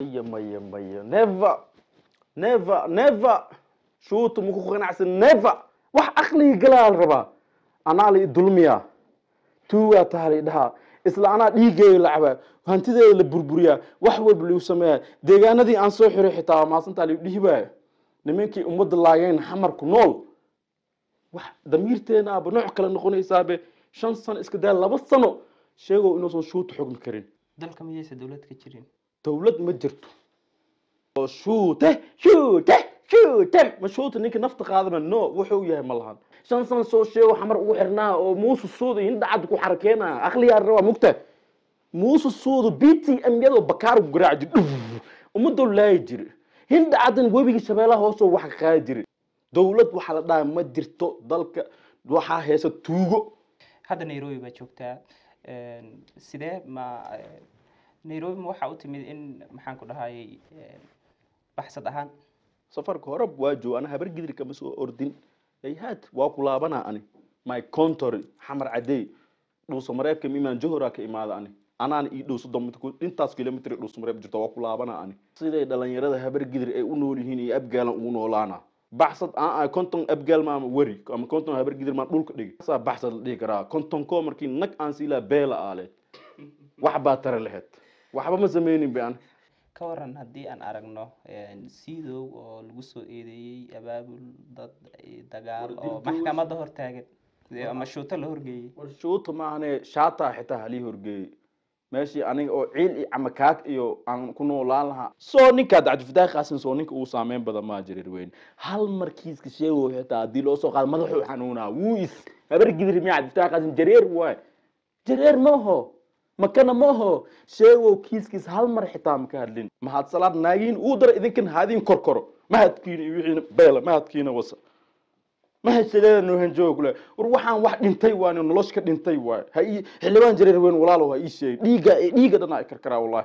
maya maya never never never shuutu maku qanacsan neva wax aqliga galaal rabaa anaa la idulmiyaa tuugaa taha la idhahaa isla anaa dhiigeega la cabaa hantideeda la burburiyaa wax walba ligu sameeyaa deegaanadii aan soo xiray xitaa maasantaa laidhihibaaya nimankii ummadda laageen ku nool wax damiirteenaaba nooc kale noqonaysaabe shan sano iska daa laba sano sheegow inuusan shuutu xugmi karin dalka miyaysa dowlad ka jirin dowlad ma jirto shuute shuute shuute ma shuute ninkii nafta qaadama no wuxuu yahay ma shan san soo sheego xamar ugu xirnaa oo muuse suuda indhacad ku xarakeenaa aqliyaa rabaa mugta muuse suuda b t m yadoo bakaar garaacdi dhuf ummadoo laayi jiri hindhacadan webigii shabeelaha hoosoo wax qaadi jiri dowlad waxaa la dhaha ma jirto dalka waxaa heesa tuugo hadda nairobi baa joogtaa sidee ma nairobima waxaa u timid in maxaan ku dhahayay eh, baxsad ahaan safarka hore waa joog ana habar gidir kama soo ordin yhaad waa ku laabanaa ani my contorin xamar cadey dhuuso mareebka mimaan johora ka imaada ani anaan ii dhow soddon intaas kilomitr dhuuso mareeb jirta waa ku laabanaa ani siday dhalinyarada habar gidir ay u nool yihiin iyo abgaalan ugu noolaana baxsad aa ah, ah, konton abgaal maama weri ama konton habar gidir maan dhulka dhigi saa baxsad la dhihi karaa konton koo markii nag aan siilaa beela aale wax baa tare laheed waxba ma sameynin ba an ka waran haddii aan aragno siidow oo lagu soo eedeeyey abaabul dad dagaal oo maxkamada hortaagan ama shuuto la horgeeyey war shuuto maahane shaataa xitaa halii horgeeyey meeshii aniga oo ciil iyo camakaag iyo aan ku noolaan lahaa soo ninkaad cabdifataax qaasin soo ninka uu saameyn badan maa jirir weyn hal markiiska sheego xitaa haddii loo soo qaado madaxuu xanuunaa wuu is habar gidir miyaa cabdifataax qaasin jareer waay jareer ma makana ma aho sheegow kiiskiis hal mar xitaa maka hadlin mahad salaad naagiin uu dara idinkan haadiin korkoro mahadkiina wiiina beela mahadkiina wasa mahadshaleeda noohanjooga kule war waxaan wax dhintay waani nolosh ka dhintay waay ha xildhibaan jareer weyn walaalow ha ii sheegay dhiigga dhiigga dhanaa i karkaraa wallahi